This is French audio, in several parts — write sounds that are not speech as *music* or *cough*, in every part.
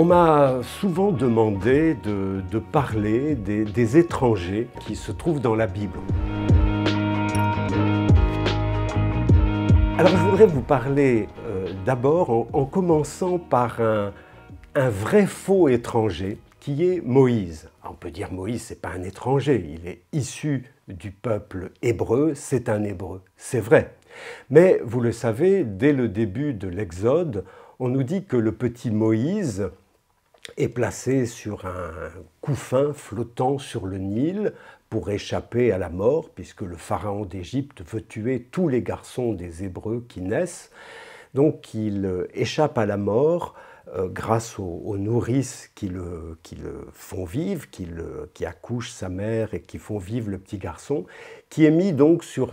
On m'a souvent demandé de, parler des, étrangers qui se trouvent dans la Bible. Alors je voudrais vous parler euh, d'abord en, commençant par un, vrai faux étranger qui est Moïse. on peut dire Moïse, n'est pas un étranger, il est issu du peuple hébreu, c'est un hébreu, c'est vrai. Mais vous le savez, dès le début de l'Exode, on nous dit que le petit Moïse, est placé sur un couffin flottant sur le Nil pour échapper à la mort, puisque le pharaon d'Égypte veut tuer tous les garçons des Hébreux qui naissent. Donc il échappe à la mort euh, grâce aux, nourrices qui le, font vivre, qui, accouchent sa mère et qui font vivre le petit garçon, qui est mis donc sur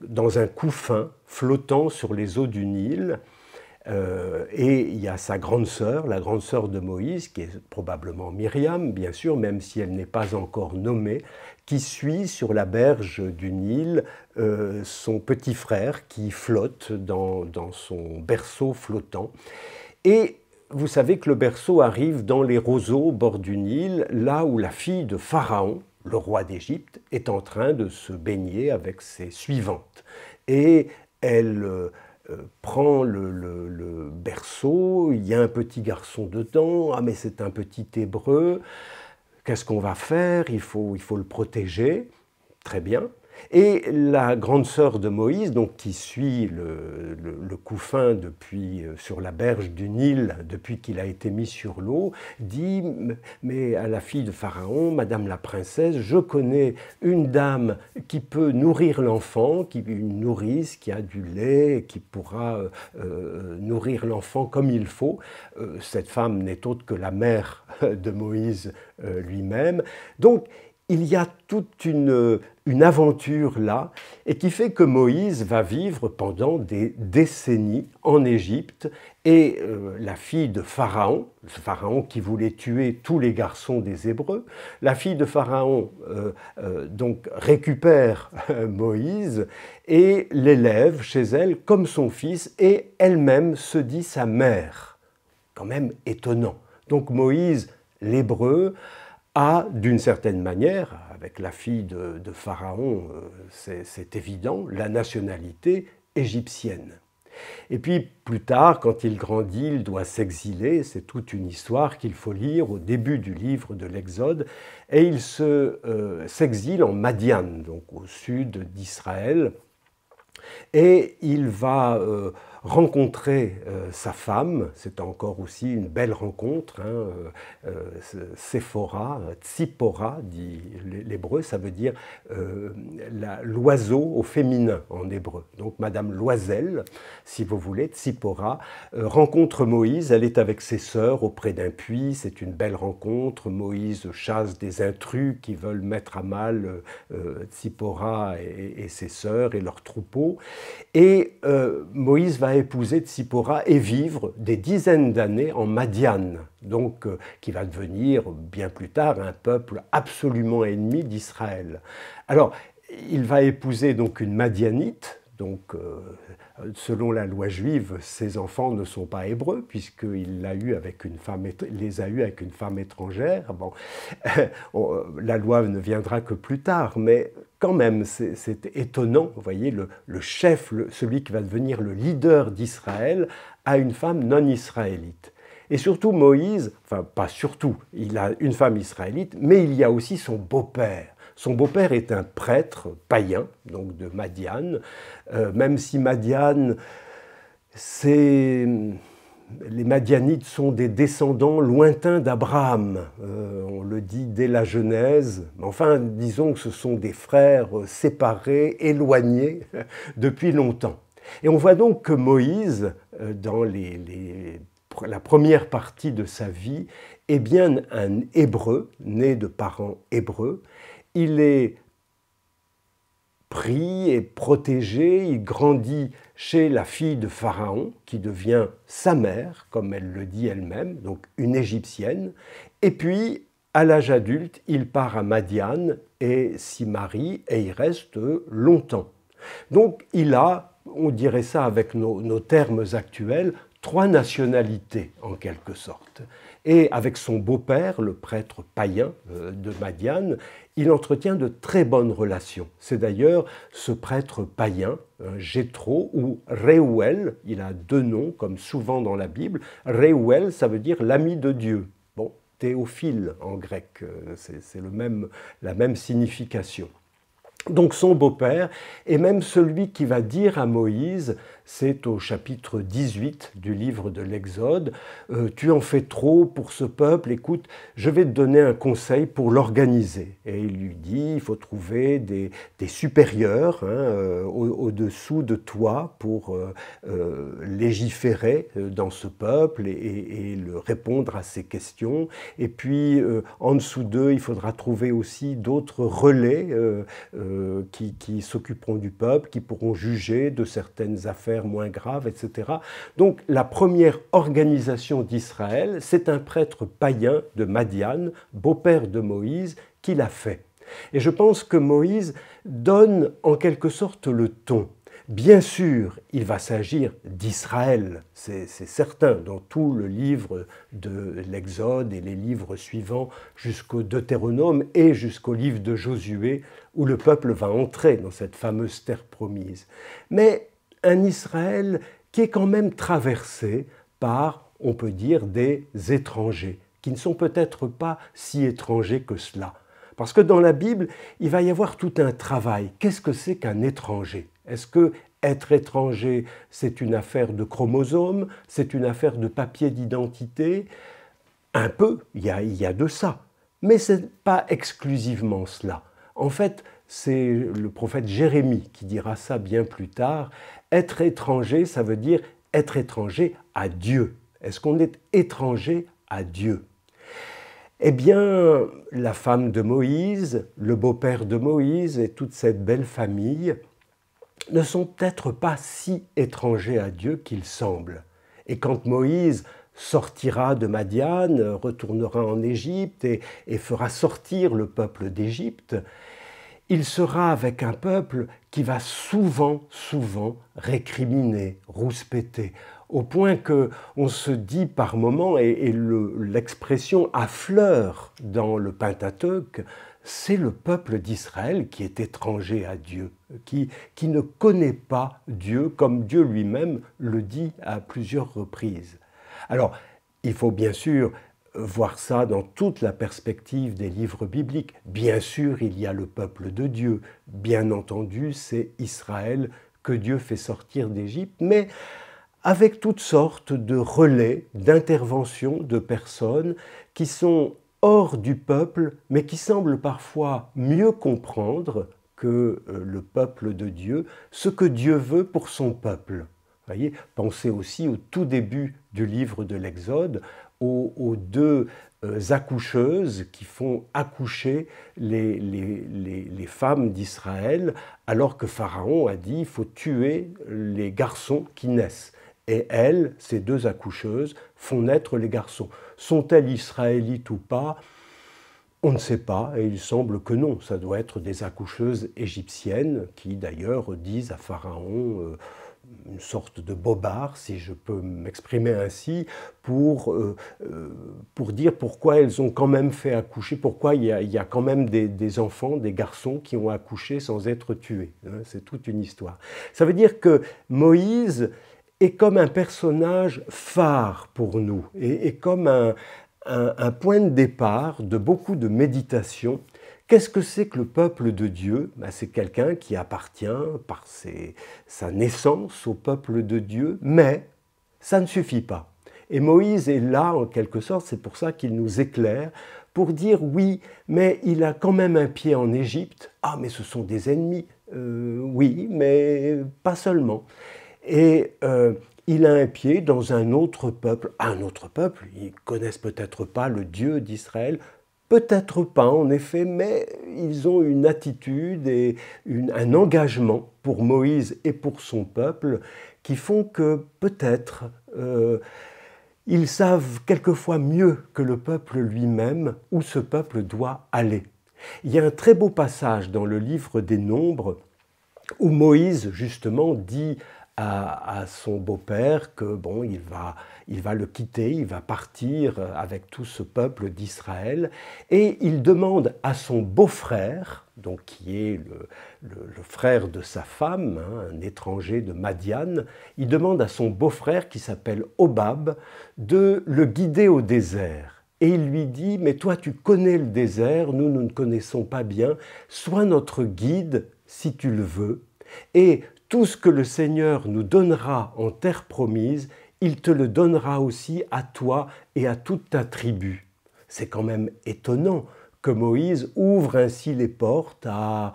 dans un couffin flottant sur les eaux du Nil euh, et il y a sa grande sœur, la grande sœur de Moïse, qui est probablement Myriam, bien sûr, même si elle n'est pas encore nommée, qui suit sur la berge du Nil euh, son petit frère qui flotte dans, son berceau flottant. Et vous savez que le berceau arrive dans les roseaux au bord du Nil, là où la fille de Pharaon, le roi d'Égypte, est en train de se baigner avec ses suivantes. Et elle... Euh, euh, prend le, berceau, il y a un petit garçon dedans, ah mais c'est un petit hébreu, qu'est-ce qu'on va faire il faut le protéger, très bien, et la grande sœur de Moïse, donc qui suit le, le, couffin depuis, euh, sur la berge du Nil depuis qu'il a été mis sur l'eau, dit Mais à la fille de Pharaon, Madame la princesse, je connais une dame qui peut nourrir l'enfant, qui une nourrice qui a du lait, qui pourra euh, euh, nourrir l'enfant comme il faut. cette femme n'est autre que la mère *laughs* de Moïse lui-même. Donc il y a toute une, aventure là, et qui fait que Moïse va vivre pendant des décennies en Égypte, et euh, la fille de Pharaon, ce Pharaon qui voulait tuer tous les garçons des Hébreux, la fille de Pharaon euh, euh, donc récupère *laughs* Moïse et l'élève chez elle comme son fils, et elle-même se dit sa mère. Quand même étonnant. Donc Moïse, l'Hébreu, a, d'une certaine manière, avec la fille de, Pharaon, euh, c'est évident, la nationalité égyptienne. Et puis plus tard, quand il grandit, il doit s'exiler, c'est toute une histoire qu'il faut lire au début du livre de l'Exode, et il euh, s'exile se, en Madian, donc au sud d'Israël, et il va... Euh, rencontrer euh, sa femme, c'est encore aussi une belle rencontre, hein, euh, euh Sephora, Tsipora, dit l'hébreu, ça veut dire euh, l'oiseau au féminin en hébreu. Donc Madame Loisel, si vous voulez, Tsipora, rencontre Moïse, elle est avec ses sœurs auprès d'un puits, c'est une belle rencontre, Moïse chasse des intrus qui veulent mettre à mal Tsipora et, ses sœurs et leurs troupeaux, et Moïse va épouser Tsipora et vivre des dizaines d'années en Madiane, donc euh, qui va devenir bien plus tard un peuple absolument ennemi d'Israël. Alors, il va épouser donc une Madianite, donc, euh, selon la loi juive, ses enfants ne sont pas hébreux puisqu'il l'a eu avec une femme, les a eus avec une femme étrangère. Bon, *laughs* euh, la loi ne viendra que plus tard, mais quand même, c'est étonnant, vous voyez, le, chef, celui qui va devenir le leader d'Israël, a une femme non israélite. Et surtout, Moïse, enfin pas surtout, il a une femme israélite, mais il y a aussi son beau-père. Son beau-père est un prêtre païen, donc de Madiane, euh, même si Madiane, c'est les Madianites sont des descendants lointains d'Abraham. Euh, on le dit dès la Genèse. Enfin, disons que ce sont des frères euh, séparés, éloignés *laughs* depuis longtemps. Et on voit donc que Moïse, euh, dans la première partie de sa vie, est bien un Hébreu, né de parents hébreux. Il est pris et protégé, il grandit chez la fille de Pharaon, qui devient sa mère, comme elle le dit elle-même, donc une Égyptienne. Et puis, à l'âge adulte, il part à Madiane et s'y marie, et il reste longtemps. Donc, il a, on dirait ça avec nos, nos termes actuels, trois nationalités en quelque sorte et avec son beau-père, le prêtre païen euh, de Madiane, il entretient de très bonnes relations. C'est d'ailleurs ce prêtre païen, Jétro euh, ou Réouel, il a deux noms comme souvent dans la Bible. Réouel, ça veut dire l'ami de Dieu. Bon, théophile en grec, euh, c'est la même signification donc son beau-père, et même celui qui va dire à Moïse, c'est au chapitre 18 du livre de l'Exode, euh, tu en fais trop pour ce peuple, écoute, je vais te donner un conseil pour l'organiser. Et il lui dit, il faut trouver des, supérieurs hein, euh, au-dessous de toi pour euh, légiférer dans ce peuple et, le répondre à ses questions. Et puis, en dessous d'eux, il faudra trouver aussi d'autres relais euh, qui, qui s'occuperont du peuple, qui pourront juger de certaines affaires moins graves, etc. Donc la première organisation d'Israël, c'est un prêtre païen de Madiane, beau-père de Moïse, qui l'a fait. Et je pense que Moïse donne en quelque sorte le ton. Bien sûr, il va s'agir d'Israël, c'est certain, dans tout le livre de l'Exode et les livres suivants jusqu'au Deutéronome et jusqu'au livre de Josué, où le peuple va entrer dans cette fameuse terre promise, mais un Israël qui est quand même traversé par, on peut dire, des étrangers, qui ne sont peut-être pas si étrangers que cela. Parce que dans la Bible, il va y avoir tout un travail. Qu'est-ce que c'est qu'un étranger Est-ce que être étranger, c'est une affaire de chromosomes, c'est une affaire de papier d'identité Un peu, il y, il y a de ça. Mais ce n'est pas exclusivement cela. En fait, c'est le prophète Jérémie qui dira ça bien plus tard. Être étranger, ça veut dire être étranger à Dieu. Est-ce qu'on est étranger à Dieu eh bien, la femme de Moïse, le beau-père de Moïse et toute cette belle famille ne sont peut-être pas si étrangers à Dieu qu'il semblent. Et quand Moïse sortira de Madiane, retournera en Égypte et, fera sortir le peuple d'Égypte, il sera avec un peuple qui va souvent, souvent récriminer, rouspéter, au point que on se dit par moments, et, l'expression affleure dans le Pentateuque, c'est le peuple d'Israël qui est étranger à Dieu, qui ne connaît pas Dieu comme Dieu lui-même le dit à plusieurs reprises. Alors, il faut bien sûr voir ça dans toute la perspective des livres bibliques. Bien sûr, il y a le peuple de Dieu. Bien entendu, c'est Israël que Dieu fait sortir d'Égypte, mais avec toutes sortes de relais, d'interventions de personnes qui sont hors du peuple, mais qui semblent parfois mieux comprendre que euh, le peuple de Dieu ce que Dieu veut pour son peuple. Voyez Pensez aussi au tout début du livre de l'Exode, aux, deux euh, accoucheuses qui font accoucher les, femmes d'Israël, alors que Pharaon a dit il faut tuer les garçons qui naissent. Et elles, ces deux accoucheuses, font naître les garçons. Sont-elles israélites ou pas on ne sait pas, et il semble que non. Ça doit être des accoucheuses égyptiennes qui d'ailleurs disent à Pharaon euh, une sorte de bobard, si je peux m'exprimer ainsi, euh, euh, pour, dire pourquoi elles ont quand même fait accoucher, pourquoi il y a, quand même des, enfants, des garçons qui ont accouché sans être tués. Hein. C'est toute une histoire. Ça veut dire que Moïse est comme un personnage phare pour nous, et, comme un, un point de départ de beaucoup de méditations Qu'est-ce que c'est que le peuple de Dieu ben, C'est quelqu'un qui appartient par sa naissance au peuple de Dieu, mais ça ne suffit pas. Et Moïse est là en quelque sorte, c'est pour ça qu'il nous éclaire, pour dire oui, mais il a quand même un pied en Égypte. Ah, mais ce sont des ennemis. Euh, oui, mais pas seulement. Et euh, il a un pied dans un autre peuple. Un autre peuple, ils connaissent peut-être pas le Dieu d'Israël, Peut-être pas, en effet, mais ils ont une attitude et un engagement pour Moïse et pour son peuple qui font que peut-être euh, ils savent quelquefois mieux que le peuple lui-même où ce peuple doit aller. Il y a un très beau passage dans le livre des Nombres où Moïse justement dit à, son beau-père que bon, il va, il va le quitter, il va partir euh, avec tout ce peuple d'Israël, et il demande à son beau-frère, donc qui est le, frère de sa femme, hein, un étranger de Madiane, il demande à son beau-frère qui s'appelle Obab de le guider au désert et il lui dit Mais toi, tu connais le désert, nous, nous ne connaissons pas bien, sois notre guide si tu le veux, et tout ce que le Seigneur nous donnera en terre promise, il te le donnera aussi à toi et à toute ta tribu. C'est quand même étonnant que Moïse ouvre ainsi les portes à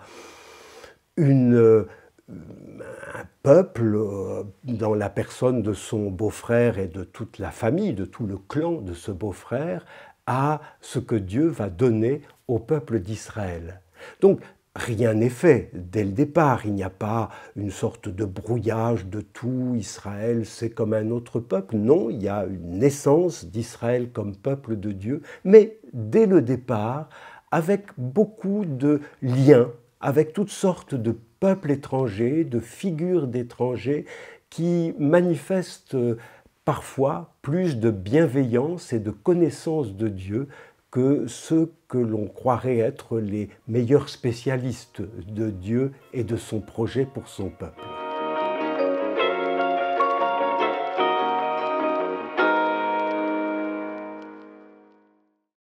une, euh, un peuple euh, dans la personne de son beau-frère et de toute la famille, de tout le clan de ce beau-frère, à ce que Dieu va donner au peuple d'Israël. Donc rien n'est fait dès le départ. Il n'y a pas une sorte de brouillage de tout, Israël c'est comme un autre peuple. Non, il y a une naissance d'Israël comme peuple de Dieu, mais dès le départ, avec beaucoup de liens, avec toutes sortes de peuples étrangers, de figures d'étrangers qui manifestent euh, parfois plus de bienveillance et de connaissance de Dieu que ceux que l'on croirait être les meilleurs spécialistes de Dieu et de son projet pour son peuple.